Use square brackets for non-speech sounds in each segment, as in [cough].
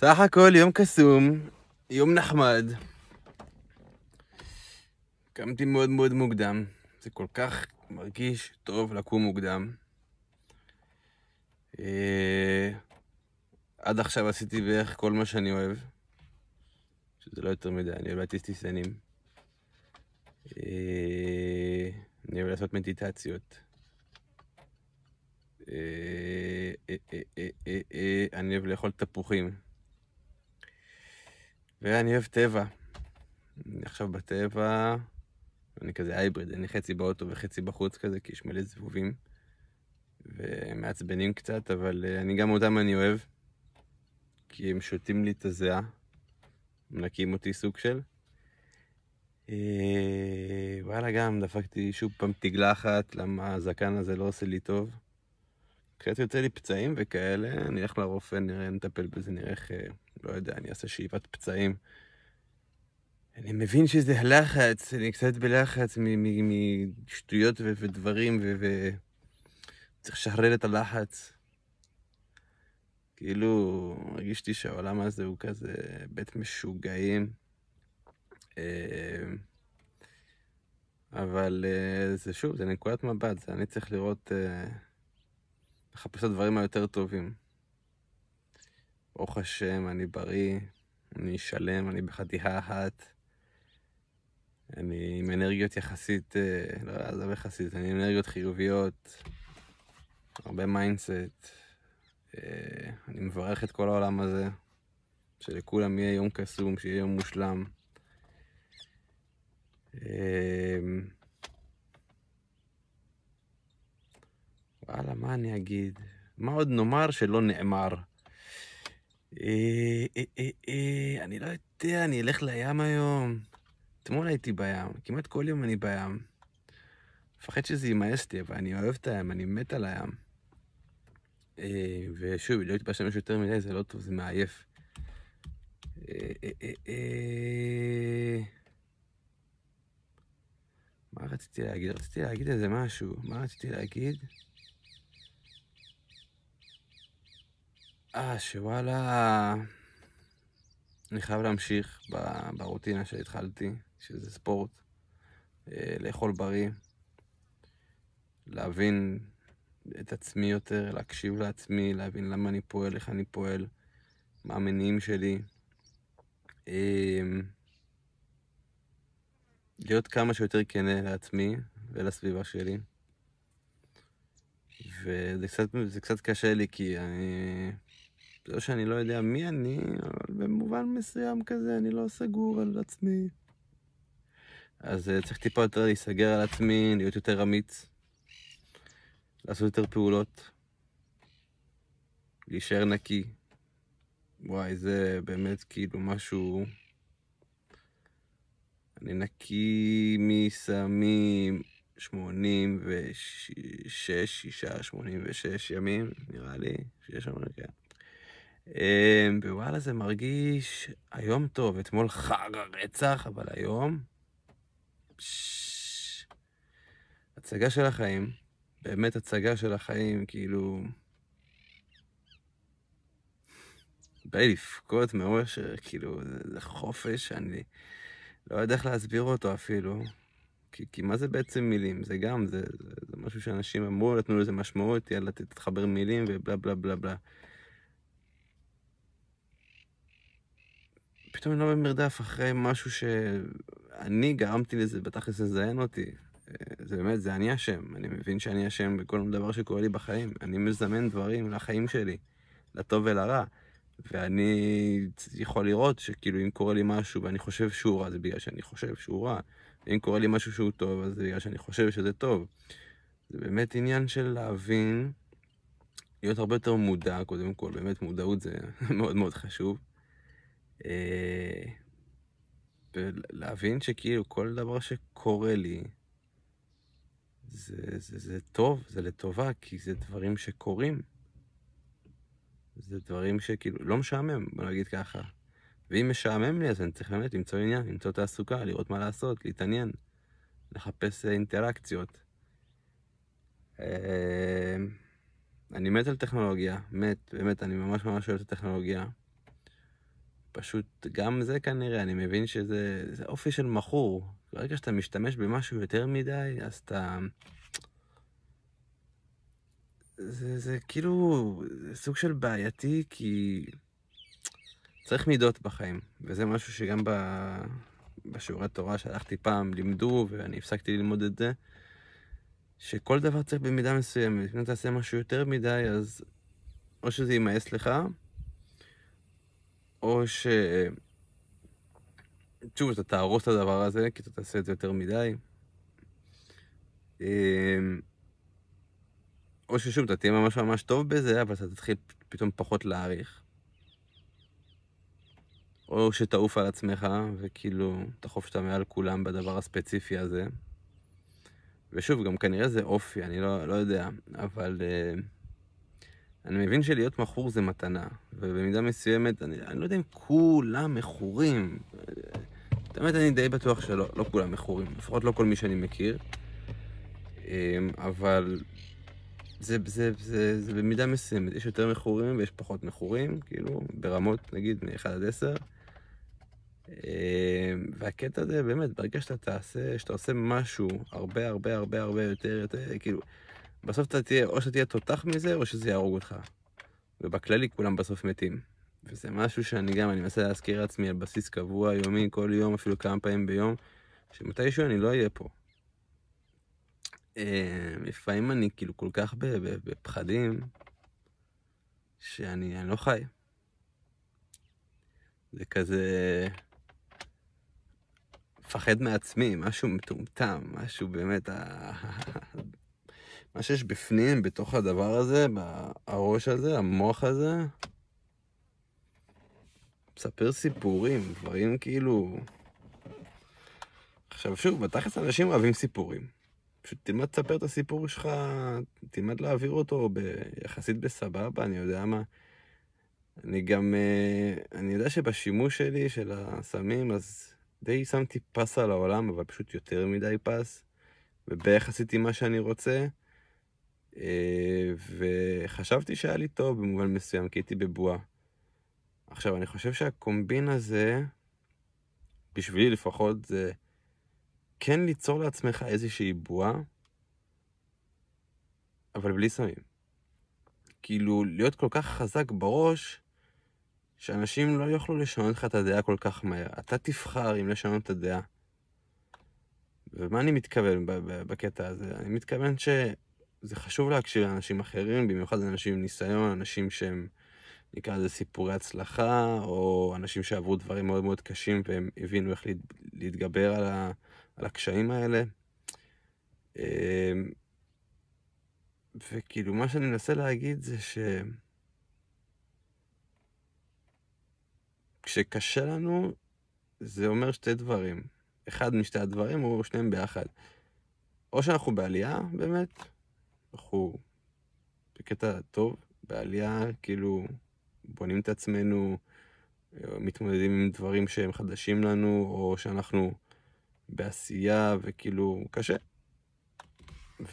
סך הכל יום קסום, יום נחמד. קמתי מאוד מאוד מוקדם, זה כל כך מרגיש טוב לקום מוקדם. אה, עד עכשיו עשיתי בערך כל מה שאני אוהב, שזה לא יותר מדי, אני אוהב להטיס טיסנים. אה, אני אוהב לעשות מדיטציות. אה, אה, אה, אה אני אוהב לאכול תפוחים. ואני אוהב טבע. אני עכשיו בטבע, אני כזה הייבריד, אני חצי באוטו וחצי בחוץ כזה, כי יש מלא זבובים. ומעצבנים קצת, אבל אה, אני גם אותם אני אוהב. כי הם שותים לי את הזיעה, מנקים אותי סוג של. אה, וואלה, גם דפקתי שוב פעם תגלחת, למה הזקן הזה לא עושה לי טוב. קצת יוצא לי פצעים וכאלה, אני אלך לרופא, נראה, נטפל בזה, נראה איך אה, לא יודע, אני אעשה שאיבת פצעים. אני מבין שזה הלחץ, אני קצת בלחץ משטויות ו- ודברים, ו... ו- צריך לשחרר את הלחץ. כאילו, הרגישתי שהעולם הזה הוא כזה בית משוגעים. אמ, אבל אה, זה שוב, זה נקודת מבט, זה אני צריך לראות, אה, לחפש את הדברים היותר טובים. ברוך השם, אני בריא, אני שלם, אני בחתיכה אחת. אני עם אנרגיות יחסית, אה, לא עזוב יחסית, אני עם אנרגיות חיוביות, הרבה מיינדסט. אה, אני מברך את כל העולם הזה, שלכולם יהיה יום קסום, שיהיה יום מושלם. אה, וואלה, מה אני אגיד? מה עוד נאמר שלא נאמר? אה, אה, אה, אה, אני לא יודע, אני אלך לים היום. אתמול הייתי בים, כמעט כל יום אני בים. מפחד שזה יימאס לי, אבל אני אוהב את הים, אני מת על הים. אה, ושוב, לא להתפשטמש יותר מדי, זה לא טוב, זה מעייף. אה, מה רציתי להגיד? רציתי להגיד איזה משהו. מה רציתי להגיד? אה, שוואלה... אני חייב להמשיך ברוטינה שהתחלתי, שזה ספורט, אה, לאכול בריא, להבין את עצמי יותר, להקשיב לעצמי, להבין למה אני פועל, איך אני פועל, מה המניעים שלי. אמ, להיות כמה שיותר כנה לעצמי ולסביבה שלי. וזה קצת, קצת קשה לי, כי אני לא שאני לא יודע מי אני, אבל במובן מסוים כזה אני לא סגור על עצמי. אז אה, צריך טיפה יותר להיסגר על עצמי, להיות יותר אמיץ, לעשות יותר פעולות, להישאר נקי. וואי, זה באמת כאילו משהו... אני נקי מסמים 86, 6, 86 ימים, נראה לי, שיש שם רגע. כן. אמ, ווואלה זה מרגיש היום טוב, אתמול חג הרצח, אבל היום... הצגה של החיים, באמת הצגה של החיים, כאילו... בא לי לבכות מאושר, כאילו, זה, זה חופש שאני לא יודע איך להסביר אותו אפילו. כי, כי מה זה בעצם מילים? זה גם, זה, זה, זה משהו שאנשים אמרו, נתנו לזה משמעות, יאללה, תתחבר מילים ובלה בלה בלה בלה. פתאום אני לא במרדף אחרי משהו שאני גרמתי לזה, בתכלס לזיין אותי. אה, זה באמת, זה אני אשם. אני מבין שאני אשם בכל דבר שקורה לי בחיים. אני מזמן דברים לחיים שלי, לטוב ולרע. ואני יכול לראות שכאילו אם קורה לי משהו ואני חושב שהוא רע, זה בגלל שאני חושב שהוא רע. אם קורה לי משהו שהוא טוב, אז זה בגלל שאני חושב שזה טוב. זה באמת עניין של להבין, להיות הרבה יותר מודע, קודם כל, באמת מודעות זה [laughs] מאוד מאוד חשוב. אה, ולהבין שכאילו כל דבר שקורה לי, זה, זה, זה טוב, זה לטובה, כי זה דברים שקורים. זה דברים שכאילו, לא משעמם, בוא נגיד ככה. ואם משעמם לי, אז אני צריך באמת למצוא עניין, למצוא תעסוקה, לראות מה לעשות, להתעניין, לחפש אה, אינטראקציות. אה, אני מת על טכנולוגיה, מת, באמת, אני ממש ממש אוהב את הטכנולוגיה. פשוט גם זה כנראה, אני מבין שזה אופי של מכור. ברגע שאתה משתמש במשהו יותר מדי, אז אתה... זה, זה כאילו זה סוג של בעייתי, כי צריך מידות בחיים, וזה משהו שגם ב... בשיעורי תורה שהלכתי פעם, לימדו, ואני הפסקתי ללמוד את זה, שכל דבר צריך במידה מסוימת. אם אתה עושה משהו יותר מדי, אז או שזה יימאס לך, או ש... שוב, אתה תהרוס את הדבר הזה, כי אתה תעשה את זה יותר מדי. אמ, או ששוב, אתה תהיה ממש ממש טוב בזה, אבל אתה תתחיל פתאום פחות להעריך. או שתעוף על עצמך, וכאילו, תחוף שאתה מעל כולם בדבר הספציפי הזה. ושוב, גם כנראה זה אופי, אני לא, לא יודע, אבל... Uh, אני מבין שלהיות מכור זה מתנה, ובמידה מסוימת, אני, אני לא יודע אם כולם מכורים. באמת, אני די בטוח שלא, לא כולם מכורים, לפחות לא כל מי שאני מכיר. אמ, אבל זה, זה, זה, זה זה במידה מסוימת, יש יותר מכורים ויש פחות מכורים, כאילו, ברמות, נגיד, מ-1 עד 10. אמ, והקטע הזה, באמת, ברגע שאתה תעשה, שאתה עושה משהו הרבה הרבה הרבה הרבה יותר, יותר, כאילו, בסוף אתה תהיה, או שתהיה תותח מזה, או שזה יהרוג אותך. ובכללי כולם בסוף מתים. וזה משהו שאני גם, אני מנסה להזכיר לעצמי על בסיס קבוע, יומי, כל יום, אפילו כמה פעמים ביום, שמתישהו אני לא אהיה פה. אמ, לפעמים אני כאילו כל כך בפחדים, שאני לא חי. זה כזה... מפחד מעצמי, משהו מטומטם, משהו באמת [laughs] מה שיש בפנים, בתוך הדבר הזה, הראש הזה, המוח הזה, מספר סיפורים, דברים כאילו... עכשיו שוב, בתכלס אנשים אוהבים סיפורים. פשוט תלמד לספר את הסיפור שלך, תלמד להעביר אותו ב... יחסית בסבבה, אני יודע מה. אני גם, אה, אני יודע שבשימוש שלי של הסמים, אז די שמתי פס על העולם, אבל פשוט יותר מדי פס. וביחס איתי מה שאני רוצה, אה, וחשבתי שהיה לי טוב במובן מסוים, כי הייתי בבועה. עכשיו, אני חושב שהקומבין הזה, בשבילי לפחות, זה כן ליצור לעצמך איזושהי בועה, אבל בלי סמים. כאילו, להיות כל כך חזק בראש, שאנשים לא יוכלו לשנות לך את הדעה כל כך מהר. אתה תבחר אם לשנות את הדעה. ומה אני מתכוון בקטע הזה? אני מתכוון ש... זה חשוב להקשיב לאנשים אחרים, במיוחד לאנשים עם ניסיון, אנשים שהם, נקרא לזה סיפורי הצלחה, או אנשים שעברו דברים מאוד מאוד קשים והם הבינו איך להתגבר על, ה, על הקשיים האלה. אמ, וכאילו, מה שאני מנסה להגיד זה ש... כשקשה לנו, זה אומר שתי דברים. אחד משתי הדברים, הוא שניהם ביחד. או שאנחנו בעלייה, באמת, בחור בקטע טוב, בעלייה, כאילו, בונים את עצמנו, אה, מתמודדים עם דברים שהם חדשים לנו, או שאנחנו בעשייה, וכאילו, קשה.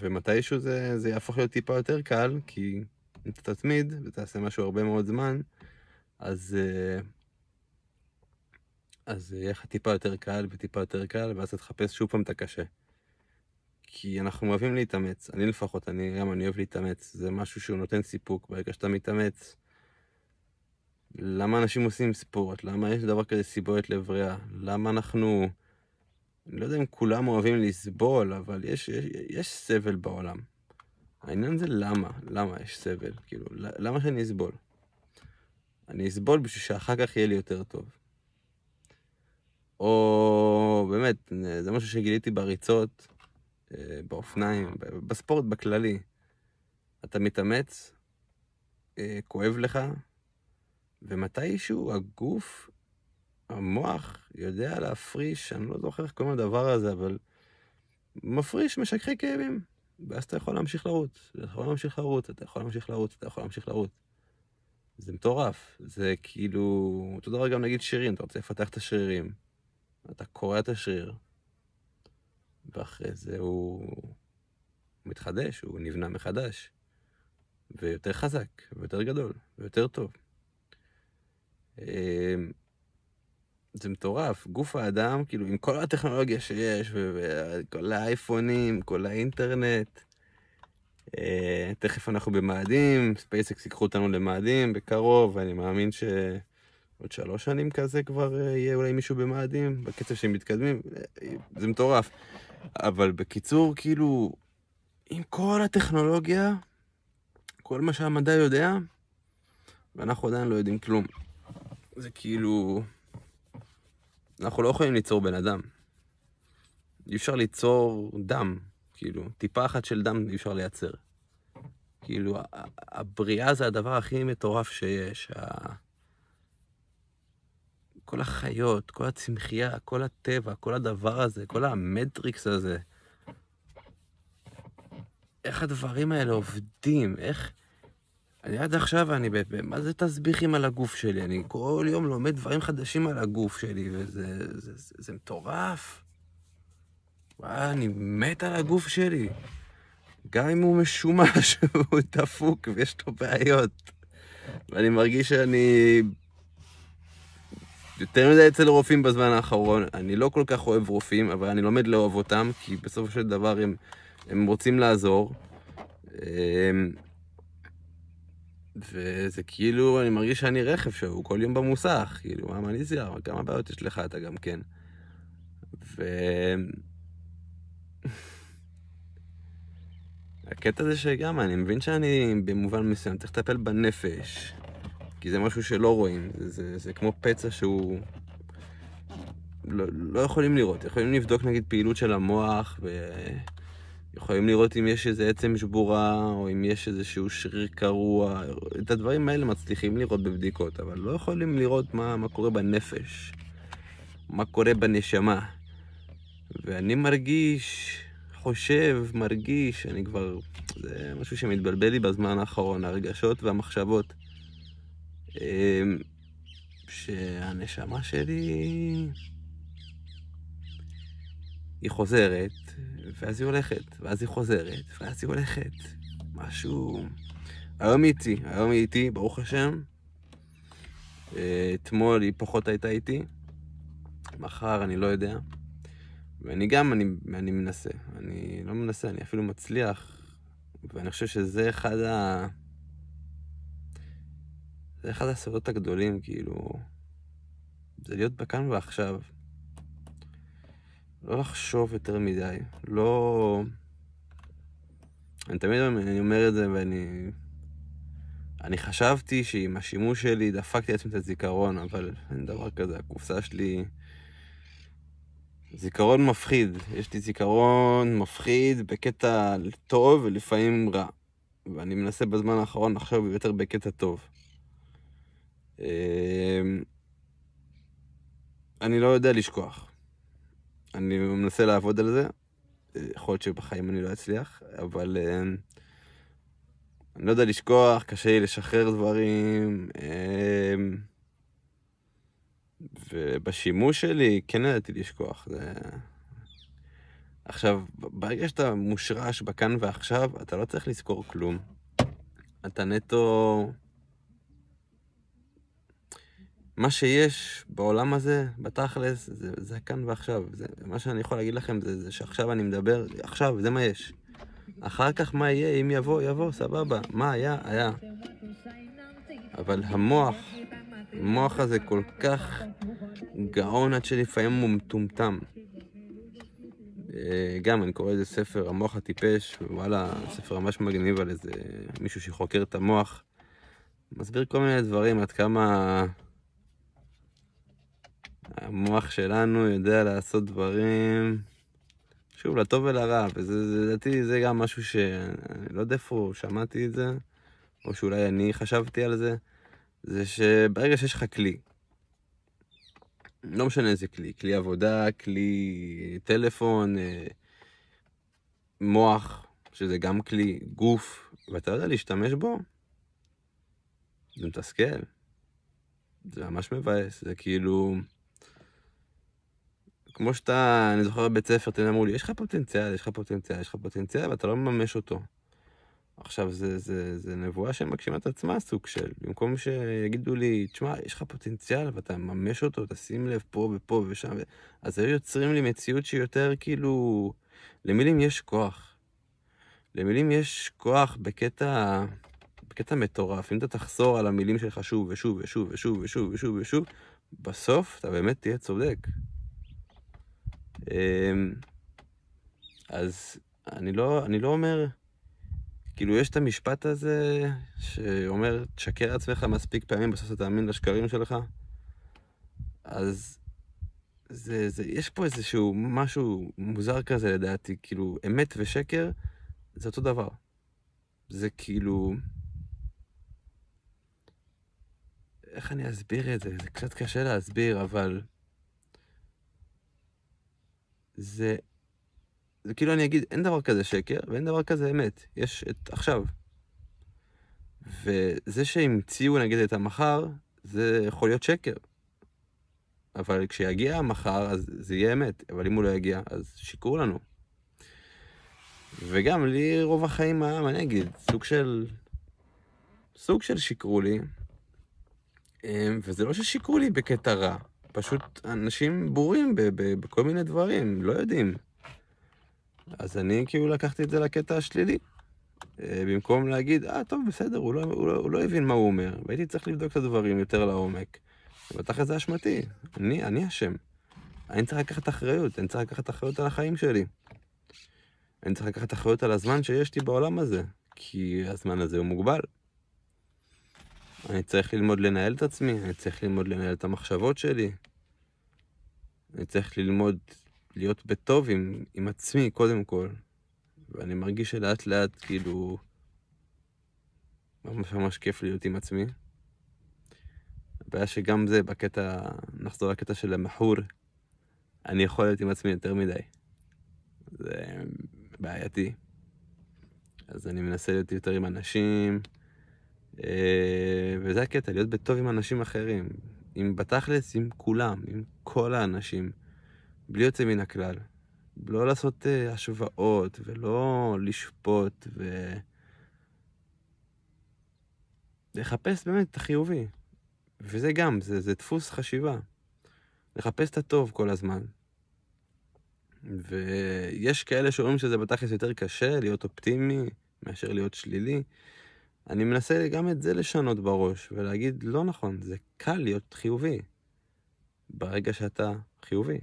ומתישהו זה, זה יהפוך להיות טיפה יותר קל, כי אם אתה תתמיד ותעשה משהו הרבה מאוד זמן, אז... אה, אז יהיה לך טיפה יותר קל וטיפה יותר קל, ואז אתה תחפש שוב פעם את הקשה. כי אנחנו אוהבים להתאמץ, אני לפחות, אני גם, אני אוהב להתאמץ, זה משהו שהוא נותן סיפוק ברגע שאתה מתאמץ. למה אנשים עושים ספורט? למה יש דבר כזה סיבולת לבריאה? למה אנחנו... אני לא יודע אם כולם אוהבים לסבול, אבל יש, יש, יש סבל בעולם. העניין זה למה, למה יש סבל? כאילו, למה שאני אסבול? אני אסבול בשביל שאחר כך יהיה לי יותר טוב. או באמת, זה משהו שגיליתי בריצות. אה, באופניים, בספורט בכללי, אתה מתאמץ, אה, כואב לך, ומתישהו הגוף, המוח, יודע להפריש, אני לא זוכר איך קוראים לדבר הזה, אבל מפריש משככי כאבים. ואז אתה יכול להמשיך לרוץ, אתה יכול להמשיך לרוץ, אתה יכול להמשיך לרוץ, אתה יכול להמשיך לרוץ. זה מטורף, זה כאילו, אותו דבר גם נגיד שרירים, אתה רוצה לפתח את השרירים, אתה קורע את השריר, ואחרי זה הוא מתחדש, הוא נבנה מחדש, ויותר חזק, ויותר גדול, ויותר טוב. אמ, זה מטורף, גוף האדם, כאילו, עם כל הטכנולוגיה שיש, וכל האייפונים, כל האינטרנט, אה, תכף אנחנו במאדים, ספייסקס ייקחו אותנו למאדים בקרוב, אני מאמין שעוד שלוש שנים כזה כבר אה, יהיה אולי מישהו במאדים, בקצב שהם מתקדמים, אה, זה מטורף. אבל בקיצור, כאילו, עם כל הטכנולוגיה, כל מה שהמדע יודע, ואנחנו עדיין לא יודעים כלום. זה כאילו... אנחנו לא יכולים ליצור בן אדם. אי אפשר ליצור דם, כאילו, טיפה אחת של דם אי אפשר לייצר. כאילו, הבריאה זה הדבר הכי מטורף שיש. ה... כל החיות, כל הצמחייה, כל הטבע, כל הדבר הזה, כל המטריקס הזה. איך הדברים האלה עובדים, איך... אני עד עכשיו, אני, מה זה תסביכים על הגוף שלי? אני כל יום לומד דברים חדשים על הגוף שלי, וזה זה, זה, זה מטורף. וואי, אני מת על הגוף שלי. גם אם הוא משומש, [laughs] הוא דפוק ויש לו בעיות. ואני מרגיש שאני יותר מדי אצל רופאים בזמן האחרון. אני לא כל כך אוהב רופאים, אבל אני לומד לאהוב אותם, כי בסופו של דבר הם, הם רוצים לעזור. אמ, וזה כאילו, אני מרגיש שאני רכב שהוא כל יום במוסך, כאילו, מה מניזיה, כמה בעיות יש לך אתה גם כן. ו... [laughs] הקטע זה שגם, אני מבין שאני במובן מסוים צריך לטפל בנפש. כי זה משהו שלא רואים, זה, זה, זה כמו פצע שהוא... לא, לא יכולים לראות, יכולים לבדוק נגיד פעילות של המוח, ויכולים לראות אם יש איזה עצם שבורה, או אם יש איזשהו שריר קרוע, את הדברים האלה מצליחים לראות בבדיקות, אבל לא יכולים לראות מה, מה קורה בנפש, מה קורה בנשמה. ואני מרגיש, חושב, מרגיש, אני כבר... זה משהו שמתבלבל לי בזמן האחרון, הרגשות והמחשבות. אמ, שהנשמה שלי... היא חוזרת, ואז היא הולכת, ואז היא חוזרת, ואז היא הולכת. משהו... היום היא איתי, היום היא איתי, ברוך השם. אה, אתמול היא פחות הייתה איתי. מחר אני לא יודע. ואני גם, אני, אני מנסה. אני לא מנסה, אני אפילו מצליח. ואני חושב שזה אחד ה... זה אחד הסודות הגדולים, כאילו, זה להיות בכאן ועכשיו. לא לחשוב יותר מדי, לא... אני תמיד אני אומר את זה ואני... אני חשבתי שעם השימוש שלי דפקתי לעצמי את הזיכרון, אבל אין דבר כזה, הקופסה שלי... זיכרון מפחיד. יש לי זיכרון מפחיד בקטע טוב ולפעמים רע. ואני מנסה בזמן האחרון לחשוב יותר בקטע טוב. אמ, אני לא יודע לשכוח. אני מנסה לעבוד על זה. אה, יכול להיות שבחיים אני לא אצליח, אבל אמ, אני לא יודע לשכוח, קשה לי לשחרר דברים. אמ, ובשימוש שלי כן ידעתי לשכוח. זה... עכשיו, ברגע שאתה מושרש בכאן ועכשיו, אתה לא צריך לזכור כלום. אתה נטו... מה שיש בעולם הזה, בתכלס, זה, זה כאן ועכשיו. זה, מה שאני יכול להגיד לכם זה, זה שעכשיו אני מדבר, עכשיו, זה מה יש. אחר כך מה יהיה, אם יבוא, יבוא, סבבה. מה היה, היה. אבל המוח, המוח הזה כל כך גאון עד שלפעמים הוא מטומטם. אה, גם, אני קורא איזה ספר, המוח הטיפש, וואלה, ספר ממש מגניב על איזה מישהו שחוקר את המוח. מסביר כל מיני דברים, עד כמה... המוח שלנו יודע לעשות דברים, שוב, לטוב ולרע, וזה, לדעתי, זה זה גם משהו שאני לא יודע איפה שמעתי את זה, או שאולי אני חשבתי על זה, זה שברגע שיש לך כלי, לא משנה איזה כלי, כלי עבודה, כלי טלפון, אה, מוח, שזה גם כלי גוף, ואתה יודע להשתמש בו, זה מתסכל. זה ממש מבאס, זה כאילו... כמו שאתה, אני זוכר בבית ספר, תמיד אמרו לי, יש לך פוטנציאל, יש לך פוטנציאל, יש לך פוטנציאל, ואתה לא מממש אותו. עכשיו, זה, זה, זה נבואה שמגשימה את עצמה, סוג של. במקום שיגידו לי, תשמע, יש לך פוטנציאל ואתה מממש אותו, תשים לב פה ופה ושם, ו... אז היו יוצרים לי מציאות שהיא יותר כאילו... למילים יש כוח. למילים יש כוח בקטע... בקטע מטורף. אם אתה תחזור על המילים שלך שוב ושוב ושוב ושוב ושוב ושוב ושוב, בסוף אתה באמת תהיה צודק. אמ, אז אני לא, אני לא אומר, כאילו יש את המשפט הזה שאומר, תשקר לעצמך מספיק פעמים, בסוף אתה תאמין לשקרים שלך. אז זה, זה, יש פה איזשהו משהו מוזר כזה לדעתי, כאילו אמת ושקר זה אותו דבר. זה כאילו... איך אני אסביר את זה? זה קצת קשה להסביר, אבל... זה, זה כאילו אני אגיד, אין דבר כזה שקר ואין דבר כזה אמת, יש את עכשיו. וזה שהמציאו נגיד את המחר, זה יכול להיות שקר. אבל כשיגיע המחר, אז זה יהיה אמת, אבל אם הוא לא יגיע, אז שיקרו לנו. וגם לי רוב החיים היה, מה אני אגיד, סוג של... סוג של שיקרו לי, אמ, וזה לא ששיקרו לי בקטע רע, פשוט אנשים בורים בכל מיני דברים, לא יודעים. אז אני כאילו לקחתי את זה לקטע השלילי. אה, במקום להגיד, אה, טוב, בסדר, הוא לא, הוא, לא, הוא לא הבין מה הוא אומר, והייתי צריך לבדוק את הדברים יותר לעומק. ובטח זה אשמתי, אני, אני אשם. אני צריך לקחת אחריות, אני צריך לקחת אחריות על החיים שלי. אני צריך לקחת אחריות על הזמן שיש לי בעולם הזה, כי הזמן הזה הוא מוגבל. אני צריך ללמוד לנהל את עצמי, אני צריך ללמוד לנהל את המחשבות שלי. אני צריך ללמוד להיות בטוב עם, עם עצמי, קודם כל. ואני מרגיש שלאט לאט, כאילו, ממש ממש כיף להיות עם עצמי. הבעיה שגם זה, בקטע, נחזור לקטע של המחור, אני יכול להיות עם עצמי יותר מדי. זה בעייתי. אז אני מנסה להיות יותר עם אנשים, אה, וזה הקטע, להיות בטוב עם אנשים אחרים. עם בתכלס, עם כולם, עם כל האנשים. בלי יוצא מן הכלל. לא לעשות uh, השוואות, ולא לשפוט, ו... לחפש באמת את החיובי. וזה גם, זה, זה דפוס חשיבה. לחפש את הטוב כל הזמן. ויש כאלה שאומרים שזה בתכלס יותר קשה להיות אופטימי מאשר להיות שלילי. אני מנסה גם את זה לשנות בראש, ולהגיד, לא נכון, זה קל להיות חיובי. ברגע שאתה חיובי.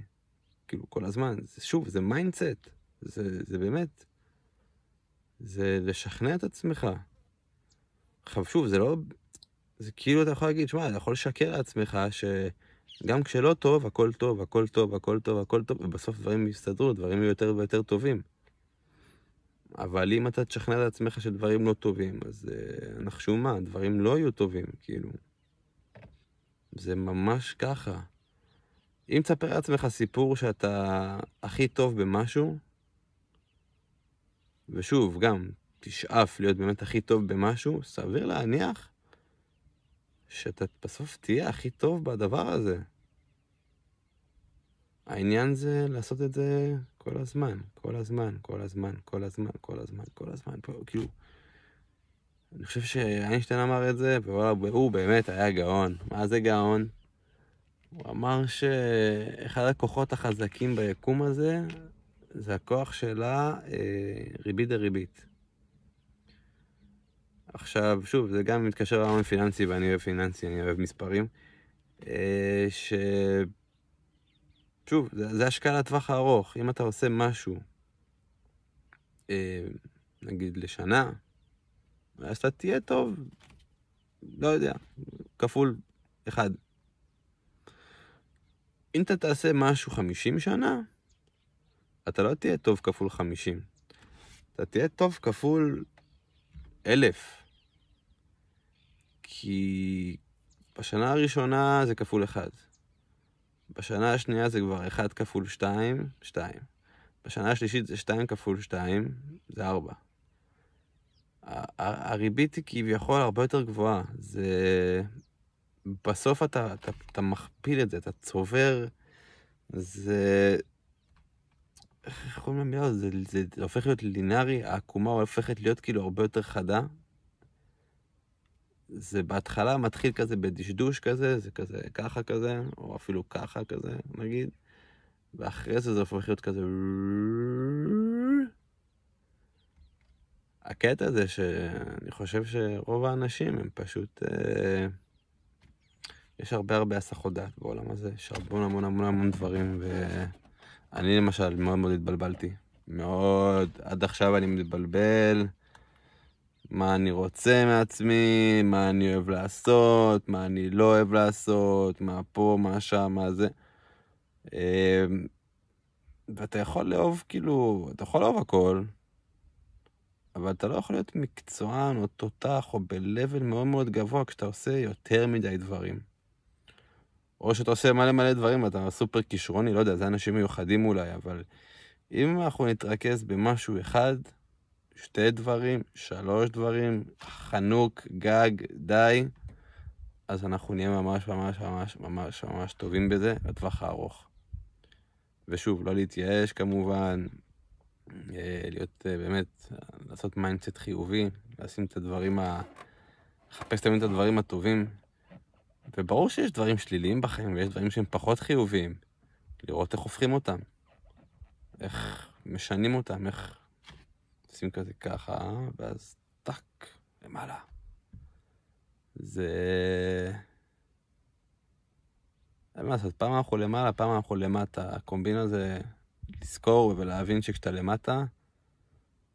כאילו, כל הזמן. זה, שוב, זה מיינדסט. זה, זה באמת. זה לשכנע את עצמך. עכשיו, שוב, זה לא... זה כאילו אתה יכול להגיד, שמע, אתה יכול לשקר לעצמך שגם כשלא טוב, הכל טוב, הכל טוב, הכל טוב, הכל טוב, ובסוף דברים יסתדרו, דברים יהיו יותר ויותר טובים. אבל אם אתה תשכנע את עצמך שדברים לא טובים, אז uh, נחשו מה, דברים לא יהיו טובים, כאילו. זה ממש ככה. אם תספר לעצמך סיפור שאתה הכי טוב במשהו, ושוב, גם, תשאף להיות באמת הכי טוב במשהו, סביר להניח שאתה בסוף תהיה הכי טוב בדבר הזה. העניין זה לעשות את זה כל הזמן, כל הזמן, כל הזמן, כל הזמן, כל הזמן, כל הזמן, כאילו... אני חושב שאיינשטיין אמר את זה, והוא באמת היה גאון. מה זה גאון? הוא אמר שאחד הכוחות החזקים ביקום הזה, זה הכוח שלה אה, ריבית דריבית. עכשיו, שוב, זה גם מתקשר לעולם פיננסי, ואני אוהב פיננסי, אני אוהב מספרים, אה, ש... שוב, זה, זה השקעה לטווח הארוך. אם אתה עושה משהו, אה, נגיד לשנה, אז אתה תהיה טוב, לא יודע, כפול אחד. אם אתה תעשה משהו 50 שנה, אתה לא תהיה טוב כפול 50. אתה תהיה טוב כפול אלף. כי בשנה הראשונה זה כפול אחד. בשנה השנייה זה כבר 1 כפול 2, 2. בשנה השלישית זה 2 כפול 2, זה 4. הריבית היא כביכול הרבה יותר גבוהה. זה... בסוף אתה, אתה, אתה מכפיל את זה, אתה צובר, זה... איך קוראים למילה? זה, זה, זה הופך להיות לינארי, העקומה הופכת להיות כאילו הרבה יותר חדה, זה בהתחלה מתחיל כזה בדשדוש כזה, זה כזה ככה כזה, או אפילו ככה כזה, נגיד, ואחרי זה זה הופך להיות כזה... הקטע זה שאני חושב שרוב האנשים הם פשוט... אה, יש הרבה הרבה הסחות דעת בעולם הזה, יש המון המון המון המון דברים, ואני למשל מאוד מאוד התבלבלתי. מאוד, עד עכשיו אני מתבלבל. מה אני רוצה מעצמי, מה אני אוהב לעשות, מה אני לא אוהב לעשות, מה פה, מה שם, מה זה. אמ, ואתה יכול לאהוב, כאילו, אתה יכול לאהוב הכל, אבל אתה לא יכול להיות מקצוען או תותח או ב-level מאוד מאוד גבוה כשאתה עושה יותר מדי דברים. או שאתה עושה מלא מלא דברים ואתה סופר כישרוני, לא יודע, זה אנשים מיוחדים אולי, אבל אם אנחנו נתרכז במשהו אחד, שתי דברים, שלוש דברים, חנוק, גג, די, אז אנחנו נהיה ממש ממש ממש ממש ממש טובים בזה לטווח הארוך. ושוב, לא להתייאש כמובן, אה, להיות אה, באמת, לעשות מיינדסט חיובי, לשים את הדברים ה... לחפש תמיד את הדברים הטובים. וברור שיש דברים שליליים בחיים ויש דברים שהם פחות חיוביים. לראות איך הופכים אותם, איך משנים אותם, איך עושים כזה ככה, ואז טאק, למעלה. זה... אין מה לעשות, פעם אנחנו למעלה, פעם אנחנו למטה. הקומבינה זה לזכור ולהבין שכשאתה למטה,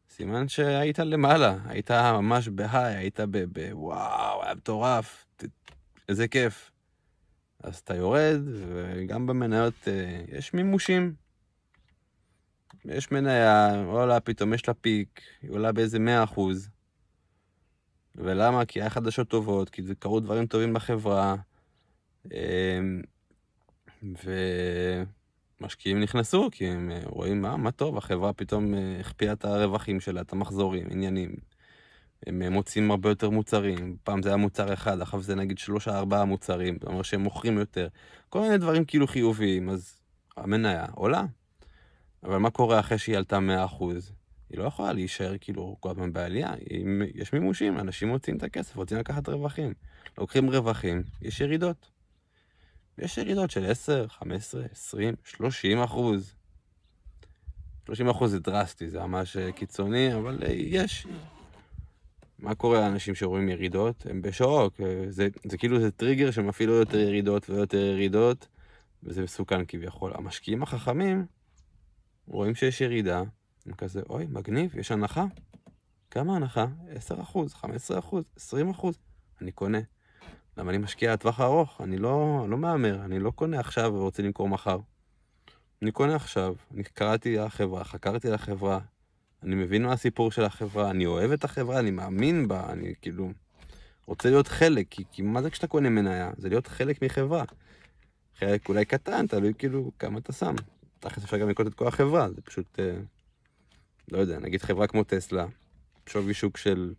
סימן שהיית למעלה, היית ממש בהיי, היית ב... בוואו, היה מטורף, ת... איזה כיף. אז אתה יורד, וגם במניות אה, יש מימושים. יש מניה, עולה פתאום, יש לה פיק, היא עולה באיזה 100%. ולמה? כי היה חדשות טובות, כי זה קרו דברים טובים בחברה, אמ, ומשקיעים נכנסו, כי הם אה, רואים מה, מה טוב, החברה פתאום הכפילה אה, את הרווחים שלה, את המחזורים, עניינים. הם אה, מוצאים הרבה יותר מוצרים, פעם זה היה מוצר אחד, אחר זה נגיד שלושה ארבעה מוצרים, זאת אומרת שהם מוכרים יותר, כל מיני דברים כאילו חיוביים, אז המניה עולה. אבל מה קורה אחרי שהיא עלתה 100%? אחוז? היא לא יכולה להישאר כאילו כל הזמן בעלייה. אם יש מימושים, אנשים מוצאים את הכסף, רוצים לקחת רווחים. לוקחים רווחים, יש ירידות. יש ירידות של 10, 15, 20, 30 אחוז. 30 אחוז זה דרסטי, זה ממש אה, קיצוני, אבל אה, יש. מה קורה לאנשים שרואים ירידות? הם בשוק. אה, זה, זה כאילו זה טריגר שמפעיל עוד יותר ירידות ועוד יותר ירידות, וזה מסוכן כביכול. המשקיעים החכמים... רואים שיש ירידה, הם כזה, אוי, מגניב, יש הנחה. כמה הנחה? 10%, 15%, 20%. אני קונה. למה אני משקיע לטווח הארוך? אני לא, לא מהמר, אני לא קונה עכשיו ורוצה למכור מחר. אני קונה עכשיו, אני קראתי לחברה, חקרתי לחברה, אני מבין מה הסיפור של החברה, אני אוהב את החברה, אני מאמין בה, אני כאילו רוצה להיות חלק, כי, כי מה זה כשאתה קונה מניה? זה להיות חלק מחברה. חלק אולי קטן, תלוי כאילו כמה אתה שם. תכלס אפשר גם לקנות את כל החברה, זה פשוט, אה, לא יודע, נגיד חברה כמו טסלה, שווי שוק של,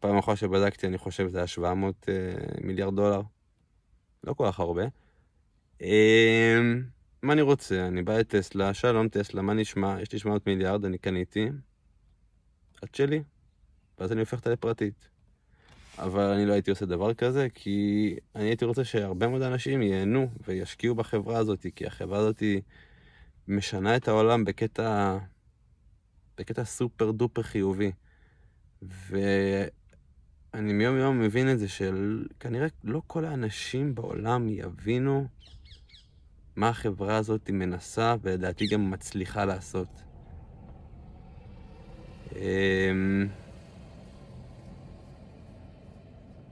פעם אחרונה שבדקתי, אני חושב זה היה 700 אה, מיליארד דולר, לא כל כך הרבה. אמ, מה אני רוצה? אני בא לטסלה, שלום טסלה, מה נשמע? יש לי 700 מיליארד, אני קניתי, את שלי, ואז אני הופך אותה לפרטית. אבל אני לא הייתי עושה דבר כזה, כי אני הייתי רוצה שהרבה מאוד אנשים ייהנו וישקיעו בחברה הזאת, כי החברה הזאת היא משנה את העולם בקטע, בקטע סופר דופר חיובי. ואני מיום יום מבין את זה שכנראה לא כל האנשים בעולם יבינו מה החברה הזאת מנסה ולדעתי גם מצליחה לעשות. אמ,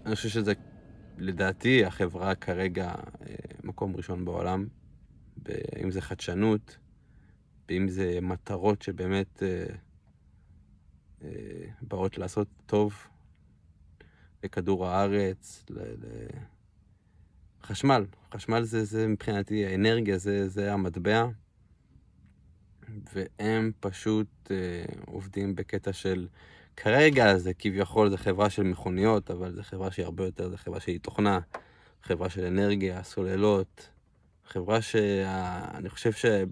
אני חושב שזה, לדעתי, החברה כרגע אה, מקום ראשון בעולם, אם זה חדשנות, ואם זה מטרות שבאמת אה, אה, באות לעשות טוב לכדור הארץ, לחשמל. חשמל זה, זה מבחינתי האנרגיה, זה, זה המטבע. והם פשוט אה, עובדים בקטע של, כרגע זה כביכול, זה חברה של מכוניות, אבל זה חברה שהיא הרבה יותר, זה חברה שהיא תוכנה, חברה של אנרגיה, סוללות, חברה שאני חושב שב...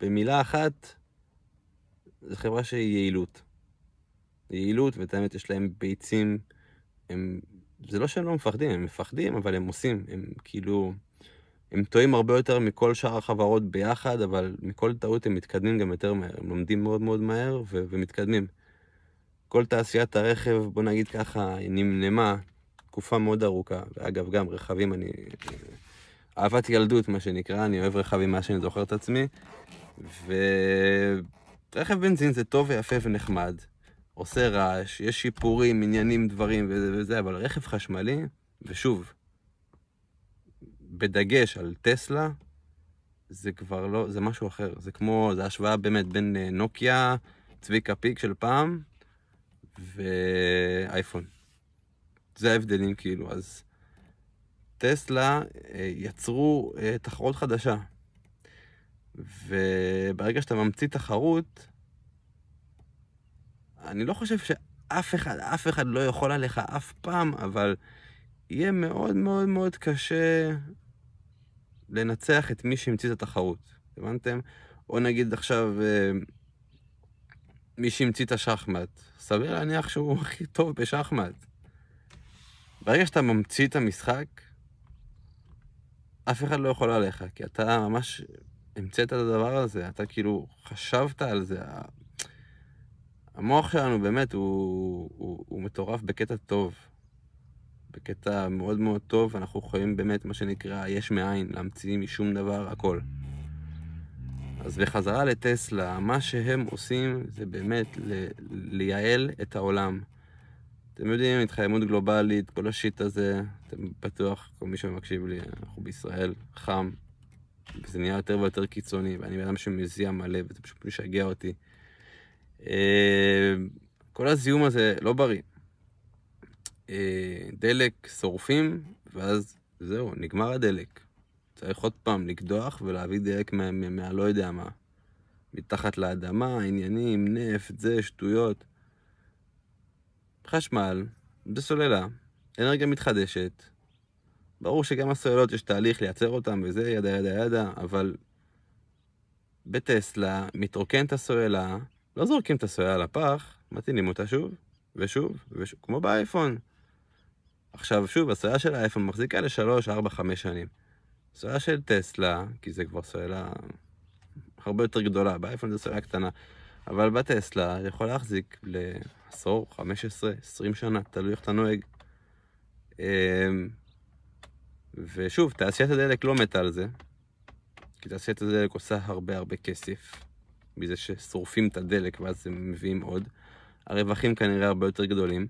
במילה אחת, זו חברה שהיא יעילות. יעילות, ואת האמת יש להם ביצים, הם... זה לא שהם לא מפחדים, הם מפחדים, אבל הם עושים, הם כאילו... הם טועים הרבה יותר מכל שאר החברות ביחד, אבל מכל טעות הם מתקדמים גם יותר מהר, הם לומדים מאוד מאוד מהר ו- ומתקדמים. כל תעשיית הרכב, בוא נגיד ככה, היא נמנמה תקופה מאוד ארוכה. ואגב, גם רכבים, אני... אה, אהבת ילדות, מה שנקרא, אני אוהב רכבים מאז שאני זוכר את עצמי, ורכב בנזין זה טוב ויפה ונחמד, עושה רעש, יש שיפורים, עניינים, דברים וזה וזה, אבל רכב חשמלי, ושוב, בדגש על טסלה, זה כבר לא, זה משהו אחר. זה כמו, זה השוואה באמת בין אה, נוקיה, צביקה פיק של פעם, ואייפון. זה ההבדלים כאילו, אז טסלה אה, יצרו אה, תחרות חדשה. וברגע שאתה ממציא תחרות, אני לא חושב שאף אחד, אף אחד לא יכול עליך אף פעם, אבל יהיה מאוד מאוד מאוד קשה לנצח את מי שהמציא את התחרות. הבנתם? או נגיד עכשיו, אה, מי שהמציא את השחמט, סביר להניח שהוא [laughs] הכי טוב בשחמט. ברגע שאתה ממציא את המשחק, אף אחד לא יכול עליך, כי אתה ממש המצאת את הדבר הזה, אתה כאילו חשבת על זה. המוח שלנו באמת הוא, הוא, הוא מטורף בקטע טוב. בקטע מאוד מאוד טוב, אנחנו יכולים באמת, מה שנקרא, יש מאין, להמציא משום דבר הכל. אז בחזרה לטסלה, מה שהם עושים זה באמת ל- לייעל את העולם. אתם יודעים, התחיימות גלובלית, כל השיט הזה, אתם בטוח, כל מי שמקשיב לי, אנחנו בישראל, חם, וזה נהיה יותר ויותר קיצוני, ואני בן אדם שמזיע מלא, וזה פשוט משגע אותי. אה, כל הזיהום הזה לא בריא. אה, דלק שורפים, ואז זהו, נגמר הדלק. צריך עוד פעם לקדוח ולהביא דלק מהלא מה, מה לא יודע מה. מתחת לאדמה, עניינים, נפט, זה, שטויות. חשמל, בסוללה, אנרגיה מתחדשת, ברור שגם הסוללות יש תהליך לייצר אותן וזה, ידה ידה ידה, אבל בטסלה מתרוקן את הסוללה, לא זורקים את הסוללה לפח, מטעינים אותה שוב, ושוב, ושוב, כמו באייפון. עכשיו שוב, הסוללה של האייפון מחזיקה לשלוש, ארבע, חמש שנים. סוללה של טסלה, כי זה כבר סוללה הרבה יותר גדולה, באייפון זו סוללה קטנה, אבל בטסלה יכול להחזיק לעשור, חמש עשרה, עשרים שנה, תלוי איך אתה נוהג. אמ, ושוב, תעשיית הדלק לא מתה על זה, כי תעשיית הדלק עושה הרבה הרבה כסף, מזה ששורפים את הדלק ואז הם מביאים עוד. הרווחים כנראה הרבה יותר גדולים.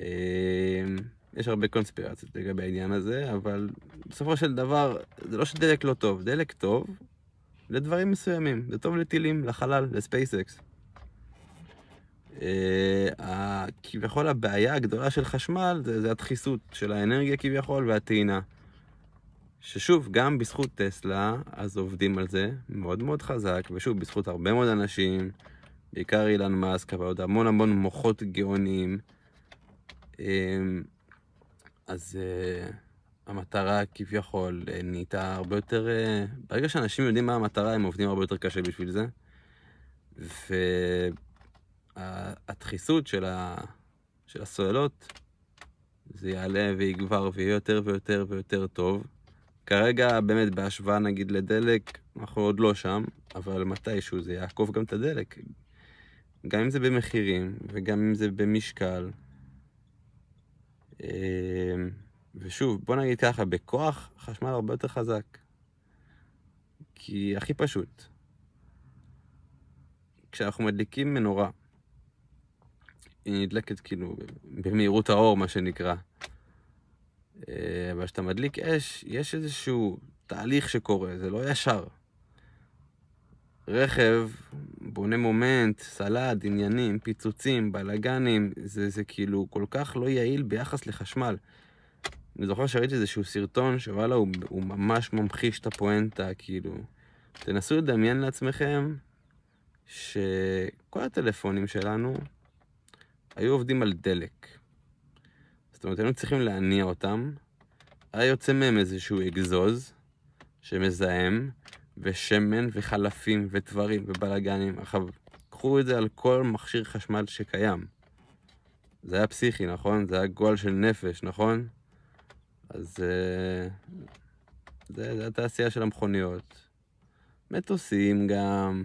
אמ, יש הרבה קונספירציות לגבי העניין הזה, אבל בסופו של דבר, זה לא שדלק לא טוב, דלק טוב לדברים מסוימים, זה טוב לטילים, לחלל, לספייסקס. אה, כביכול הבעיה הגדולה של חשמל זה, זה הדחיסות של האנרגיה כביכול והטעינה. ששוב, גם בזכות טסלה, אז עובדים על זה מאוד מאוד חזק, ושוב, בזכות הרבה מאוד אנשים, בעיקר אילן מאסק, אבל עוד המון המון מוחות גאוניים. אמ, אז uh, המטרה כביכול אה, נהייתה הרבה יותר... Uh, ברגע שאנשים יודעים מה המטרה, הם עובדים הרבה יותר קשה בשביל זה. ו... הדחיסות של, ה, של הסוללות, זה יעלה ויגבר ויהיה יותר ויותר ויותר טוב. כרגע באמת בהשוואה נגיד לדלק, אנחנו עוד לא שם, אבל מתישהו זה יעקוף גם את הדלק. גם אם זה במחירים וגם אם זה במשקל. אמ, ושוב, בוא נגיד ככה, בכוח חשמל הרבה יותר חזק. כי הכי פשוט. כשאנחנו מדליקים מנורה, היא נדלקת כאילו במהירות האור, מה שנקרא. אה, אבל כשאתה מדליק אש, יש איזשהו תהליך שקורה, זה לא ישר. רכב בונה מומנט, סלד, עניינים, פיצוצים, בלאגנים, זה, זה כאילו כל כך לא יעיל ביחס לחשמל. אני זוכר שראיתי איזשהו סרטון שוואלה, הוא, הוא ממש ממחיש את הפואנטה, כאילו. תנסו לדמיין לעצמכם שכל הטלפונים שלנו היו עובדים על דלק. זאת אומרת, היינו צריכים להניע אותם, היה יוצא מהם איזשהו אגזוז שמזהם, ושמן, וחלפים, ודברים, ובלאגנים. עכשיו, קחו את זה על כל מכשיר חשמל שקיים. זה היה פסיכי, נכון? זה היה גועל של נפש, נכון? אז אה, זה, זה התעשייה של המכוניות. מטוסים גם,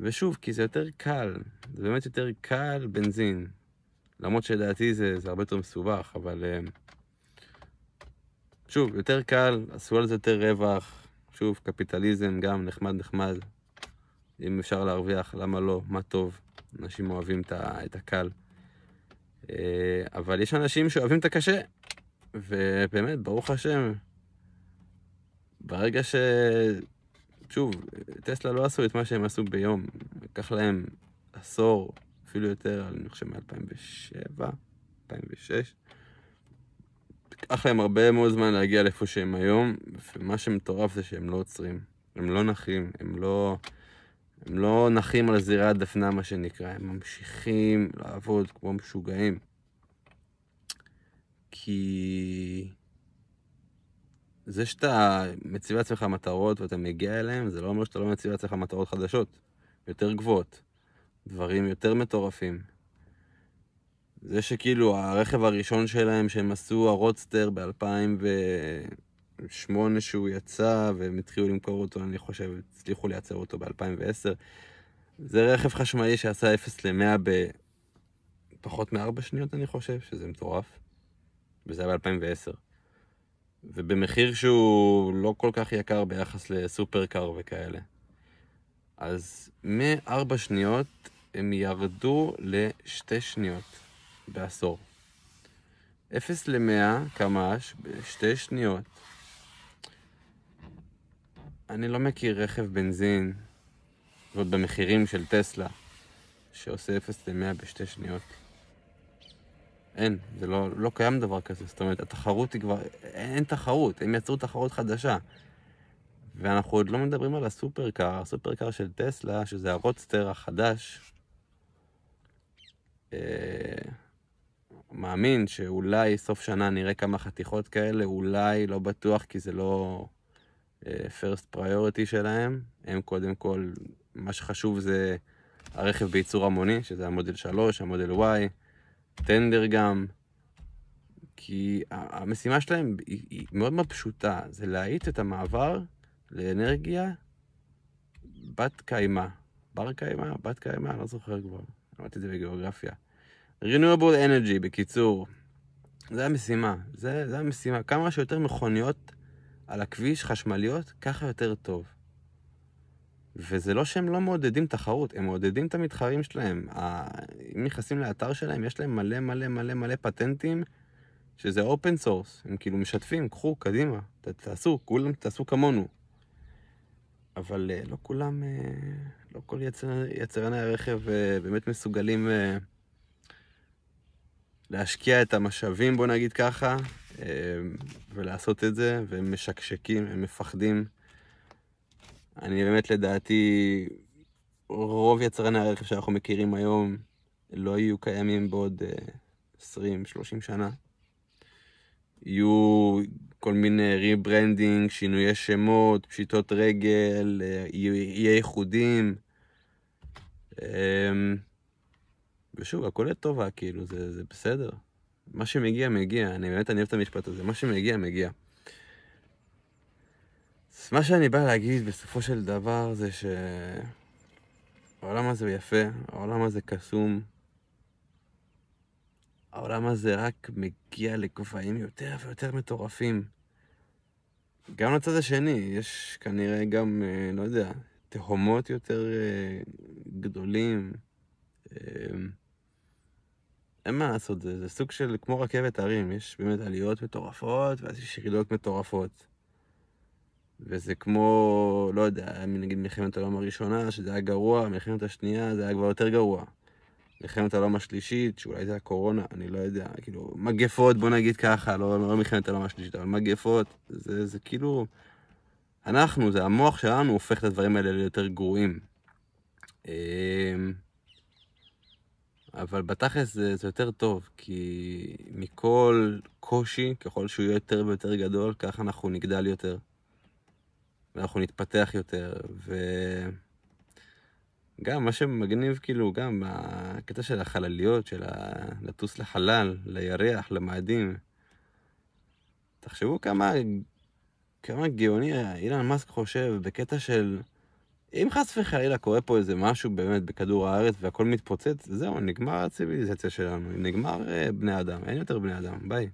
ושוב, כי זה יותר קל, זה באמת יותר קל בנזין. למרות שלדעתי זה, זה הרבה יותר מסובך, אבל... אה, שוב, יותר קל, עשו על זה יותר רווח, שוב, קפיטליזם גם נחמד נחמד. אם אפשר להרוויח, למה לא? מה טוב? אנשים אוהבים את הקל. אה, אבל יש אנשים שאוהבים את הקשה, ובאמת, ברוך השם, ברגע ש... שוב, טסלה לא עשו את מה שהם עשו ביום, לקח להם עשור, אפילו יותר, אני חושב מ-2007, 2006. לקח להם הרבה מאוד זמן להגיע לאיפה שהם היום, ומה שמטורף זה שהם לא עוצרים, הם לא נחים, הם לא... הם לא נחים על זירי הדפנה, מה שנקרא, הם ממשיכים לעבוד כמו משוגעים. כי... זה שאתה מציב לעצמך מטרות ואתה מגיע אליהן, זה לא אומר שאתה לא מציב לעצמך מטרות חדשות, יותר גבוהות, דברים יותר מטורפים. זה שכאילו הרכב הראשון שלהם שהם עשו, הרודסטר ב-2008 שהוא יצא, והם התחילו למכור אותו, אני חושב, הצליחו לייצר אותו ב-2010. זה רכב חשמלי שעשה 0 ל-100 בפחות מ-4 שניות, אני חושב, שזה מטורף. וזה היה ב-2010. ובמחיר שהוא לא כל כך יקר ביחס לסופרקר וכאלה. אז מארבע שניות הם ירדו ל שניות בעשור. אפס למאה קמ"ש בשתי שניות. אני לא מכיר רכב בנזין, ועוד במחירים של טסלה, שעושה אפס למאה בשתי שניות. אין, זה לא, לא קיים דבר כזה. זאת אומרת, התחרות היא כבר, אין, אין תחרות, הם יצרו תחרות חדשה. ואנחנו עוד לא מדברים על הסופרקאר, הסופרקאר של טסלה, שזה הרודסטר החדש. אה, מאמין שאולי סוף שנה נראה כמה חתיכות כאלה, אולי, לא בטוח, כי זה לא פרסט uh, פריוריטי שלהם. הם קודם כל, מה שחשוב זה הרכב בייצור המוני, שזה המודל 3, המודל Y. Uh, טנדר גם, כי המשימה שלהם היא, מאוד מאוד פשוטה, זה להאיט את המעבר לאנרגיה בת קיימא, בר קיימא, בת קיימא, אני לא זוכר כבר, למדתי את זה בגיאוגרפיה. renewable energy, בקיצור, זה המשימה, זה, זה המשימה, כמה שיותר מכוניות על הכביש, חשמליות, ככה יותר טוב. וזה לא שהם לא מעודדים תחרות, הם מעודדים את המתחרים שלהם. אם נכנסים לאתר שלהם, יש להם מלא מלא מלא מלא פטנטים, שזה אופן סורס. הם כאילו משתפים, קחו, קדימה, תעשו, כולם תעשו כמונו. אבל אה, לא כולם, אה, לא כל יצר, יצרני הרכב אה, באמת מסוגלים להשקיע את המשאבים, בוא נגיד ככה, ולעשות את זה, והם משקשקים, הם מפחדים. אני באמת לדעתי, רוב יצרני הרכב שאנחנו מכירים היום לא יהיו קיימים בעוד 20-30 אה, שנה. יהיו כל מיני ריברנדינג, שינויי שמות, פשיטות רגל, אה, יהיה ייחודים. אמ, ושוב, הכל לטובה, כאילו, זה, זה בסדר. מה שמגיע, מגיע. אני באמת, אני אוהב את המשפט הזה. מה שמגיע, מגיע. אז מה שאני בא להגיד בסופו של דבר זה שהעולם הזה יפה, העולם הזה קסום, העולם הזה רק מגיע לגבהים יותר ויותר מטורפים. גם לצד השני, יש כנראה גם, אה, לא יודע, תהומות יותר אה, גדולים. אמ, אין מה לעשות, זה, זה סוג של כמו רכבת הרים, יש באמת עליות מטורפות ואז יש ירידות מטורפות. וזה כמו, לא יודע, נגיד מלחמת העולם הראשונה, שזה היה גרוע, מלחמת השנייה, זה היה כבר יותר גרוע. מלחמת העולם השלישית, שאולי זה הקורונה, אני לא יודע, כאילו, מגפות, בוא נגיד ככה, לא, לא מלחמת העולם השלישית, אבל מגפות, זה, זה כאילו, אנחנו, זה המוח שלנו הופך את הדברים האלה ליותר גרועים. אמ, אבל בתכלס זה, זה יותר טוב, כי מכל קושי, ככל שהוא יהיה יותר ויותר גדול, ככה אנחנו נגדל יותר. ואנחנו נתפתח יותר, וגם מה שמגניב, כאילו, גם הקטע של החלליות, של ה... לטוס לחלל, לירח, למאדים. תחשבו כמה, כמה גאוני אילן מאסק חושב בקטע של... אם חס וחלילה קורה פה איזה משהו באמת בכדור הארץ והכל מתפוצץ, זהו, נגמר הציוויליזציה שלנו, נגמר אה, בני אדם, אין יותר בני אדם, ביי.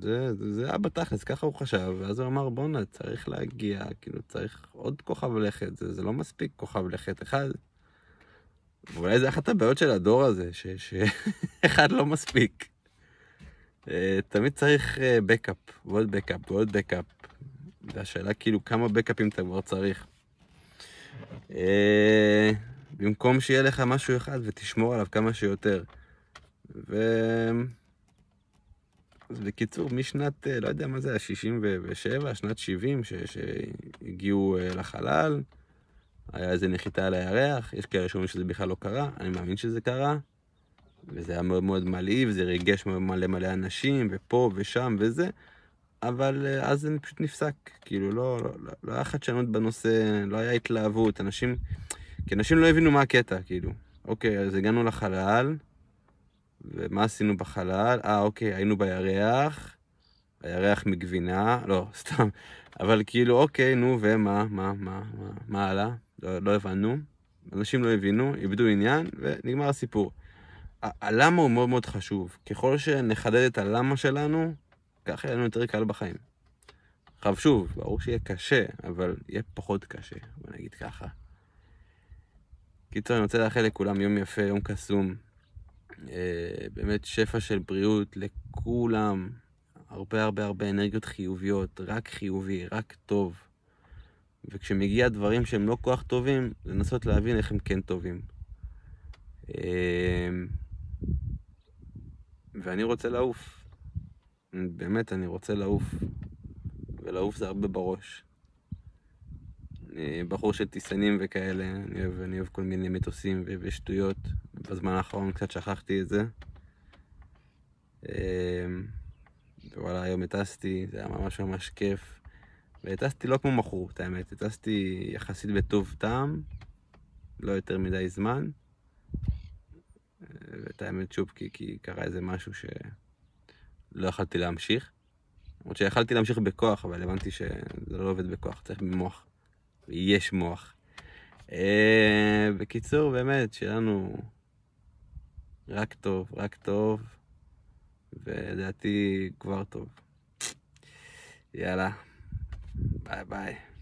זה, זה היה בתכלס, ככה הוא חשב, ואז הוא אמר בואנה, צריך להגיע, כאילו צריך עוד כוכב לכת, זה, זה לא מספיק כוכב לכת אחד. ואולי זה אחת הבעיות של הדור הזה, שאחד [laughs] לא מספיק. אה, תמיד צריך בקאפ, אה, ועוד בקאפ, ועוד בקאפ. והשאלה כאילו כמה בקאפים אתה כבר צריך. אה, במקום שיהיה לך משהו אחד ותשמור עליו כמה שיותר. ו... אז בקיצור, משנת, אה, לא יודע מה זה, ה-67, שנת 70, ש- שהגיעו אה, לחלל, היה איזה נחיתה על הירח, יש כאלה שאומרים שזה בכלל לא קרה, אני מאמין שזה קרה, וזה היה מאוד מאוד מלהיב, זה ריגש מלא מלא אנשים, ופה ושם וזה, אבל אה, אז זה פשוט נפסק, כאילו לא, לא, לא, לא היה חדשנות בנושא, לא היה התלהבות, אנשים, כי אנשים לא הבינו מה הקטע, כאילו, אוקיי, אז הגענו לחלל, ומה עשינו בחלל? אה, אוקיי, היינו בירח, הירח מגבינה, לא, [laughs] סתם. אבל כאילו, אוקיי, נו, ומה, מה, מה, מה, מה הלאה? לא, לא הבנו. אנשים לא הבינו, איבדו עניין, ונגמר הסיפור. הלמה הוא מאוד מאוד חשוב. ככל שנחדד את הלמה שלנו, ככה יהיה לנו יותר קל בחיים. עכשיו שוב, ברור שיהיה קשה, אבל יהיה פחות קשה, בוא נגיד ככה. קיצור, אני רוצה לאחל לכולם יום יפה, יום קסום, אה, באמת שפע של בריאות לכולם, הרבה הרבה הרבה אנרגיות חיוביות, רק חיובי, רק טוב. וכשמגיע דברים שהם לא כל כך טובים, לנסות להבין איך הם כן טובים. אה, ואני רוצה לעוף. באמת, אני רוצה לעוף. ולעוף זה הרבה בראש. אה, בחור של טיסנים וכאלה, אני אוהב, אני אוהב כל מיני מטוסים ושטויות, בזמן האחרון קצת שכחתי את זה. אה, וואלה, היום הטסתי, זה היה ממש ממש כיף. והטסתי לא כמו מכור, את האמת, הטסתי יחסית בטוב טעם, לא יותר מדי זמן. אה, ואת האמת שוב, כי, כי קרה איזה משהו שלא יכלתי להמשיך. למרות שיכלתי להמשיך בכוח, אבל הבנתי שזה לא עובד בכוח, צריך במוח. יש מוח. אה, בקיצור, באמת, שלנו רק טוב, רק טוב, ולדעתי כבר טוב. יאללה, ביי ביי.